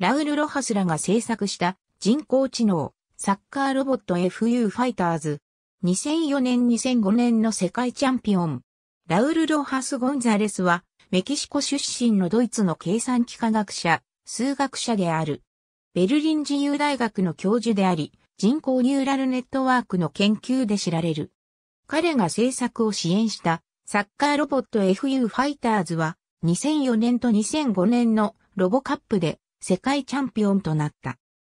ラウル・ロハスらが制作した人工知能サッカーロボット FU ファイターズ。2004年2005年の世界チャンピオン。ラウル・ロハス・ゴンザレスはメキシコ出身のドイツの計算機科学者、数学者である。ベルリン自由大学の教授であり、人工ニューラルネットワークの研究で知られる。彼が制作を支援したサッカーロボット FU ファイターズは2004年と2005年のロボカップで世界チャンピオンとなった。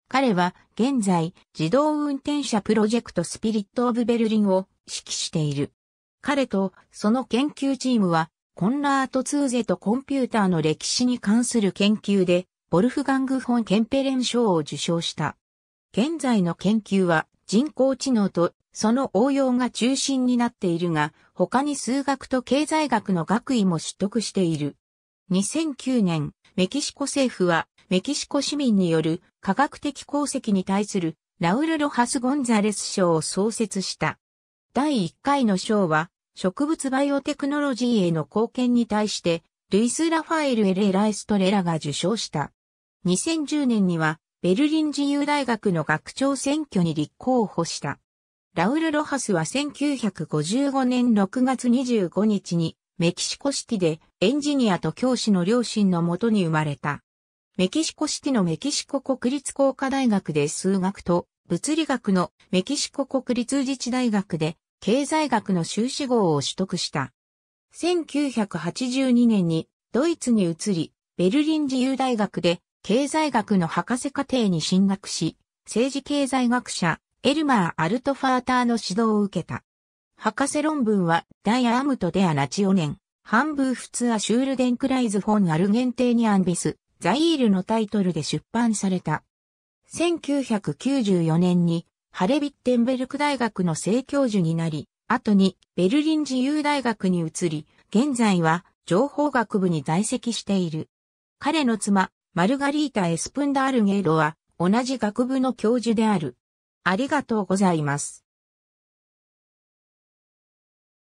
彼は現在自動運転車プロジェクトスピリット・オブ・ベルリンを指揮している。彼とその研究チームはコンラート・ツーゼとコンピューターの歴史に関する研究でボルフガング・フォン・ケンペレン賞を受賞した。現在の研究は人工知能とその応用が中心になっているが、他に数学と経済学の学位も取得している。2009年、メキシコ政府は、メキシコ市民による科学的功績に対するラウル・ロハス・ゴンザレス賞を創設した。第1回の賞は、植物バイオテクノロジーへの貢献に対して、ルイス・ラファエル・エレ・ライストレラが受賞した。2010年には、ベルリン自由大学の学長選挙に立候補した。ラウル・ロハスは1955年6月25日にメキシコシティでエンジニアと教師の両親のもとに生まれた。メキシコシティのメキシコ国立工科大学で数学と物理学のメキシコ国立自治大学で経済学の修士号を取得した。1982年にドイツに移り、ベルリン自由大学で経済学の博士課程に進学し、政治経済学者エルマー・アルトファーターの指導を受けた。博士論文は、ダイアアムトデアナチオネン、ハンブーフツアシュールデンクライズフォンアルゲンテーニアンビス、ザイールのタイトルで出版された。1994年に、ハレビッテンベルク大学の正教授になり、後にベルリン自由大学に移り、現在は情報学部に在籍している。彼の妻、マルガリータ・エスプンダールゲーロは、同じ学部の教授である。ありがとうございます。